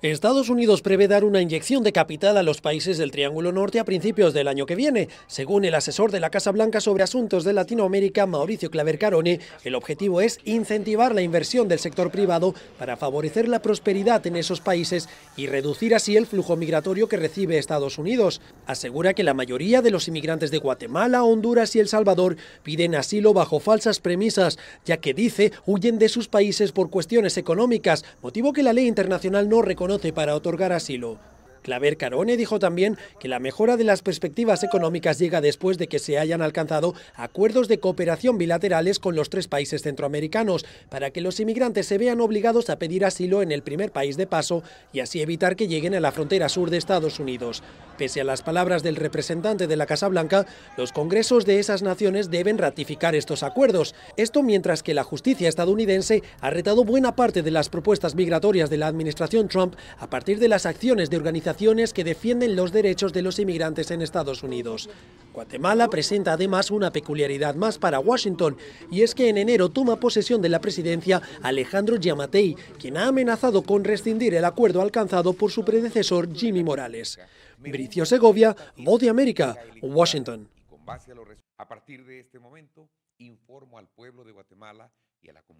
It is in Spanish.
Estados Unidos prevé dar una inyección de capital a los países del Triángulo Norte a principios del año que viene. Según el asesor de la Casa Blanca sobre asuntos de Latinoamérica, Mauricio Clavercarone, el objetivo es incentivar la inversión del sector privado para favorecer la prosperidad en esos países y reducir así el flujo migratorio que recibe Estados Unidos. Asegura que la mayoría de los inmigrantes de Guatemala, Honduras y El Salvador piden asilo bajo falsas premisas, ya que dice huyen de sus países por cuestiones económicas, motivo que la ley internacional no reconoce Note para otorgar asilo. Claver Carone dijo también que la mejora de las perspectivas económicas llega después de que se hayan alcanzado acuerdos de cooperación bilaterales con los tres países centroamericanos, para que los inmigrantes se vean obligados a pedir asilo en el primer país de paso y así evitar que lleguen a la frontera sur de Estados Unidos. Pese a las palabras del representante de la Casa Blanca, los congresos de esas naciones deben ratificar estos acuerdos. Esto mientras que la justicia estadounidense ha retado buena parte de las propuestas migratorias de la administración Trump a partir de las acciones de organizaciones que defienden los derechos de los inmigrantes en Estados Unidos. Guatemala presenta además una peculiaridad más para Washington, y es que en enero toma posesión de la presidencia Alejandro Yamatei, quien ha amenazado con rescindir el acuerdo alcanzado por su predecesor Jimmy Morales. Bricio Segovia, Voz de América, Washington. A partir de este momento, informo al pueblo de Guatemala y a la